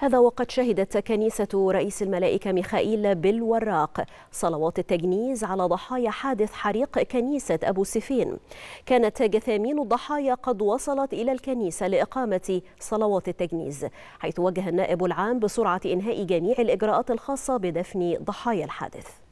هذا وقد شهدت كنيسة رئيس الملائكة ميخائيل بالوراق صلوات التجنيز على ضحايا حادث حريق كنيسة أبو سفين كانت جثامين الضحايا قد وصلت إلى الكنيسة لإقامة صلوات التجنيز حيث وجه النائب العام بسرعة إنهاء جميع الإجراءات الخاصة بدفن ضحايا الحادث